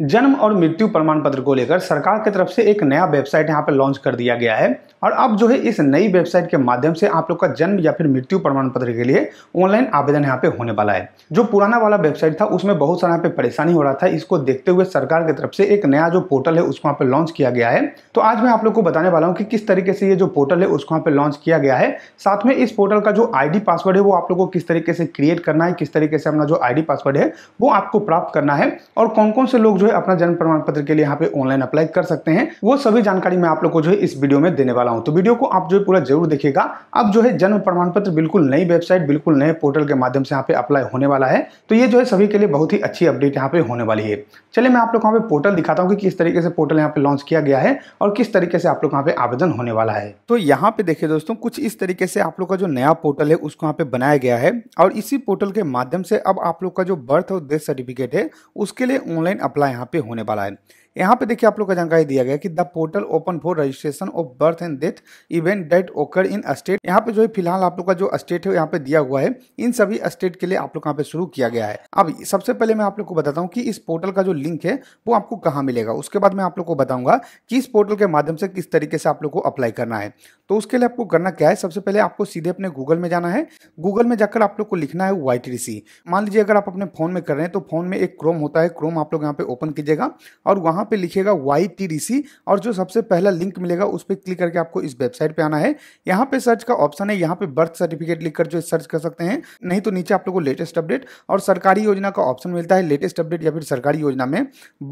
जन्म और मृत्यु प्रमाण पत्र को लेकर सरकार की तरफ से एक नया वेबसाइट यहाँ पर लॉन्च कर दिया गया है और अब जो है इस नई वेबसाइट के माध्यम से आप लोग का जन्म या फिर मृत्यु प्रमाण पत्र के लिए ऑनलाइन आवेदन यहाँ पे होने वाला है जो पुराना वाला वेबसाइट था उसमें बहुत सारा यहाँ पे परेशानी हो रहा था इसको देखते हुए सरकार की तरफ से एक नया जो पोर्टल है उसको यहाँ पे लॉन्च किया गया है तो आज मैं आप लोग को बताने वाला हूँ कि किस तरीके से ये जो पोर्टल है उसको यहाँ पे लॉन्च किया गया है साथ में इस पोर्टल का जो आई पासवर्ड है वो आप लोग को किस तरीके से क्रिएट करना है किस तरीके से अपना जो आई पासवर्ड है वो आपको प्राप्त करना है और कौन कौन से लोग जो है अपना जन्म प्रमाण पत्र के लिए यहाँ पे ऑनलाइन अप्लाई कर सकते हैं वो सभी जानकारी मैं आप लोग को जो है इस वीडियो में देने वाला हूँ तो वीडियो को आप जो है पूरा जरूर देखेगा अब जो है जन्म प्रमाण पत्र बिल्कुल नई वेबसाइट बिल्कुल नए पोर्टल के माध्यम से यहाँ पे अप्लाई होने वाला है तो ये जो है सभी के लिए बहुत ही अच्छी अपडेट यहाँ पे होने वाली है चलिए मैं आप लोग यहाँ पे पोर्टल दिखाता हूँ कि किस तरीके से पोर्टल यहाँ पे लॉन्च किया गया है और किस तरीके से आप लोग यहाँ पे आवेदन होने वाला है तो यहाँ पे देखिए दोस्तों कुछ इस तरीके से आप लोग का जो नया पोर्टल है उसको यहाँ पे बनाया गया है और इसी पोर्टल के माध्यम से अब आप लोग का जो बर्थ और डेथ सर्टिफिकेट है उसके लिए ऑनलाइन अप्लाई यहाँ पे होने वाला है यहाँ पे देखिए आप लोग का जानकारी दिया गया कि the portal open for registration of birth and death event date occur in state यहाँ पे जो है फिलहाल आप लोग का जो स्टेट है यहाँ पे दिया हुआ है इन सभी स्टेट के लिए आप लोग यहाँ पे शुरू किया गया है अब सबसे पहले मैं आप लोग को बताता हूँ कि इस पोर्टल का जो लिंक है वो आपको कहाँ मिलेगा उसके बाद मैं आप लोग को बताऊंगा कि इस पोर्टल के माध्यम से किस तरीके से आप लोग को अप्लाई करना है तो उसके लिए आपको करना क्या है सबसे पहले आपको सीधे अपने गूगल में जाना है गूगल में जाकर आप लोग को लिखना है वाई मान लीजिए अगर आप अपने फोन में कर रहे हैं तो फोन में एक क्रोम होता है क्रोम आप लोग यहाँ पे ओपन कीजिएगा और वहाँ पे लिखेगा वाई टी डी सी और जो सबसे पहला लिंक मिलेगा उस पर क्लिक करके आपको इस वेबसाइट पे आना है यहाँ पे सर्च का ऑप्शन है यहाँ पे बर्थ सर्टिफिकेट लिखकर जो सर्च कर सकते हैं नहीं तो नीचे आप लोगों को लेटेस्ट अपडेट और सरकारी योजना का ऑप्शन मिलता है लेटेस्ट अपडेट या फिर सरकारी योजना में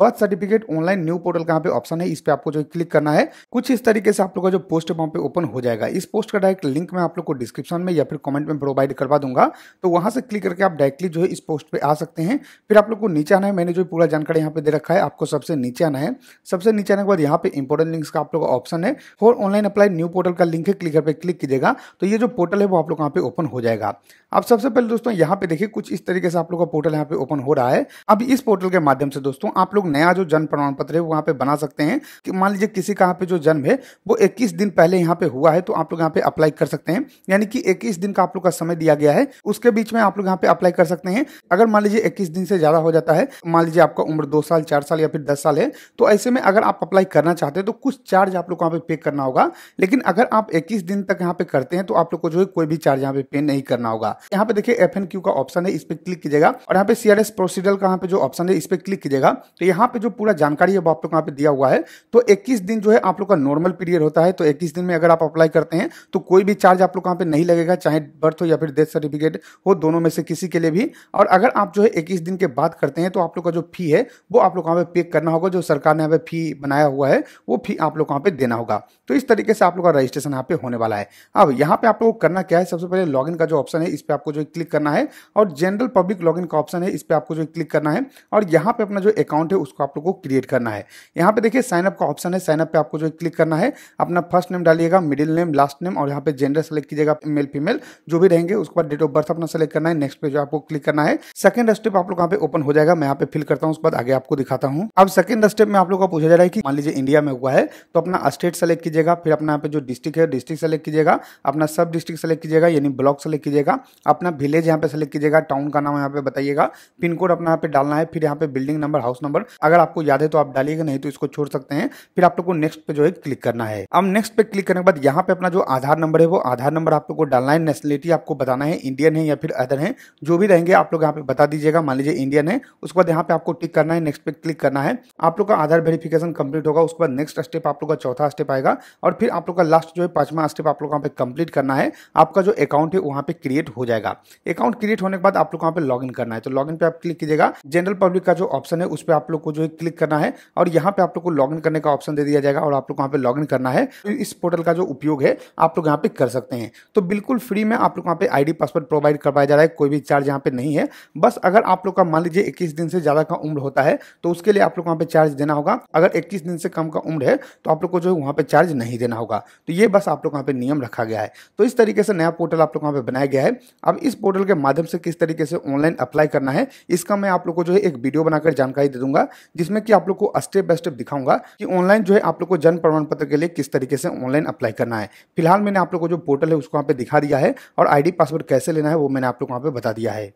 birth certificate online new portal का यहाँ पे ऑप्शन है इस पर आपको जो क्लिक करना है कुछ इस तरीके से आप लोग का जो पोस्ट वहाँ पे ओपन हो जाएगा इस पोस्ट का डायरेक्ट लिंक मैं आप लोग को डिस्क्रिप्शन में या फिर कॉमेंट में प्रोवाइड करवा दूंगा तो वहाँ से क्लिक करके आप डायरेक्टली जो है इस पोस्ट पर आ सकते हैं फिर आप लोग को नीचे आना है मैंने जो पूरा जानकारी यहाँ पे दे रखा है आपको सबसे नीचे नीचे आना है सबसे नीचे आने के बाद यहाँ पे इंपोर्टेंट लिंक्स का आप लोग ऑप्शन है और ऑनलाइन अप्लाई न्यू पोर्टल का लिंक है क्लिकर पे क्लिक कीजिएगा तो ये जो पोर्टल है वो आप लोग यहाँ पे ओपन हो जाएगा अब सबसे पहले दोस्तों यहाँ पे देखिए कुछ इस तरीके से आप लोग का पोर्टल यहाँ पे ओपन हो रहा है अब इस पोर्टल के माध्यम से दोस्तों आप लोग नया जो जन्म प्रमाण पत्र है वो यहाँ पे बना सकते हैं कि मान लीजिए किसी का यहाँ पे जो जन्म है वो इक्कीस दिन पहले यहाँ पे हुआ है तो आप लोग यहाँ पे अप्लाई कर सकते हैं यानी कि इक्कीस दिन का आप लोग का समय दिया गया है उसके बीच में आप लोग यहाँ पे अप्लाई कर सकते हैं अगर मान लीजिए इक्कीस दिन से ज्यादा हो जाता है मान लीजिए आपका उम्र दो साल चार साल या फिर दस साल है है तो ऐसे में अगर आप अप्लाई करना चाहते हैं तो कुछ चार्ज आप लोग को यहाँ पे पे करना होगा लेकिन अगर आप 21 दिन तक यहाँ पे करते हैं तो आप लोग को जो है कोई भी चार्ज यहाँ पे पे नहीं करना होगा यहाँ पे देखिए एफ का ऑप्शन है इस पर क्लिक कीजिएगा और यहाँ पे सीआरएस प्रोसीडर का यहाँ पे जो ऑप्शन है इस पर क्लिक कीजिएगा तो यहाँ पे जो पूरा जानकारी है आप लोग यहाँ पे दिया हुआ है तो इक्कीस दिन जो है आप लोग का नॉर्मल पीरियड होता है तो इक्कीस दिन में अगर आप अप्लाई करते हैं तो कोई भी चार्ज आप लोग यहाँ पे नहीं लगेगा चाहे बर्थ हो या फिर डेथ सर्टिफिकेट हो दोनों में से किसी के लिए भी और अगर आप जो है इक्कीस दिन के बाद करते हैं तो आप लोग का जो फी है वो आप लोग यहाँ पे पे करना होगा जो सरकार ने यहाँ पे फी बनाया हुआ है वो फी आप लोग को पे देना होगा तो इस तरीके से आप लोग का रजिस्ट्रेशन यहाँ पे होने वाला है अब यहाँ पे आप लोग करना क्या है सबसे पहले लॉगिन का जो ऑप्शन है इस पर आपको जो क्लिक करना है और जनरल पब्लिक लॉगिन का ऑप्शन है इस पर आपको जो क्लिक करना है और यहाँ पे अपना जो अकाउंट है उसको आप लोग को क्रिएट करना है यहाँ पे देखिए साइनअप का ऑप्शन है साइनअप पे आपको जो क्लिक करना है अपना फर्स्ट नेम डालिएगा मिडिल नेम लास्ट नेम और यहाँ पे जेंडर सेलेक्ट कीजिएगा मेल फीमेल जो भी रहेंगे उसके बाद डेट ऑफ बर्थ अपना सेलेक्ट करना है नेक्स्ट पे जो आपको क्लिक करना है सेकंड स्टेप आप लोग यहाँ पे ओपन हो जाएगा मैं यहाँ पे फिल करता हूँ उसके बाद आगे आपको दिखाता हूँ अब सेकंड सेकंड स्टेप में आप लोग का पूछा जा रहा है कि मान लीजिए इंडिया में हुआ है तो अपना स्टेट सेलेक्ट कीजिएगा फिर अपना यहाँ पे जो डिस्ट्रिक्ट है डिस्ट्रिक्ट सेलेक्ट कीजिएगा अपना सब डिस्ट्रिक्ट सेलेक्ट कीजिएगा यानी ब्लॉक सेलेक्ट कीजिएगा अपना विलेज यहाँ पे सेलेक्ट कीजिएगा टाउन का नाम यहाँ पे बताइएगा पिन कोड अपना यहाँ पे डालना है फिर यहाँ पे बिल्डिंग नंबर हाउस नंबर अगर आपको याद है तो आप डालिएगा नहीं तो इसको छोड़ सकते हैं फिर आप लोग को नेक्स्ट पे जो है क्लिक करना है अब नेक्स्ट पे क्लिक करने के बाद यहाँ पे अपना जो आधार नंबर है वो आधार नंबर आप लोग को डालना है नेशनलिटी आपको बताना है इंडियन है या फिर अदर है जो भी रहेंगे आप लोग यहाँ पे बता दीजिएगा मान लीजिए इंडियन है उसके बाद यहाँ पे आपको टिक करना है नेक्स्ट पे क्लिक करना है आप आप लोग का आधार वेरिफिकेशन कंप्लीट होगा उसके बाद नेक्स्ट स्टेप आप लोग का चौथा स्टेप आएगा और फिर आप लोग का लास्ट जो है पांचवा स्टेप आप लोग वहाँ पे कंप्लीट करना है आपका जो अकाउंट है वहाँ पे क्रिएट हो जाएगा अकाउंट क्रिएट होने के बाद आप लोग वहाँ पे लॉग करना है तो लॉग पे आप क्लिक कीजिएगा जनरल पब्लिक का जो ऑप्शन है उस पर आप लोग को जो है क्लिक करना है और यहाँ पे आप लोग को लॉग करने का ऑप्शन दे दिया जाएगा और आप लोग वहाँ पे लॉग करना है इस पोर्टल का जो उपयोग है आप लोग यहाँ पे कर सकते हैं तो बिल्कुल फ्री में आप लोग वहाँ पे आई पासवर्ड प्रोवाइड करवाया जा रहा है कोई भी चार्ज यहाँ पे नहीं है बस अगर आप लोग का मान लीजिए इक्कीस दिन से ज्यादा का उम्र होता है तो उसके लिए आप लोग वहाँ पे चार्ज चार्ज देना होगा अगर इक्कीस दिन से कम का उम्र है तो आप लोग को जो है वहाँ पर चार्ज नहीं देना होगा तो ये बस आप लोग वहाँ पर नियम रखा गया है तो इस तरीके से नया पोर्टल आप लोग वहाँ पर बनाया गया है अब इस पोर्टल के माध्यम से किस तरीके से ऑनलाइन अप्लाई करना है इसका मैं आप लोग को जो है एक वीडियो बनाकर जानकारी दे दूंगा जिसमें कि आप लोग को स्टेप बाय स्टेप दिखाऊंगा कि ऑनलाइन जो है आप लोग को जन्म प्रमाण पत्र के लिए किस तरीके से ऑनलाइन अप्लाई करना है फिलहाल मैंने आप लोग को जो पोर्टल है उसको वहाँ पे दिखा दिया है और आईडी पासवर्ड कैसे लेना है वो मैंने आप लोग वहाँ पे बता दिया है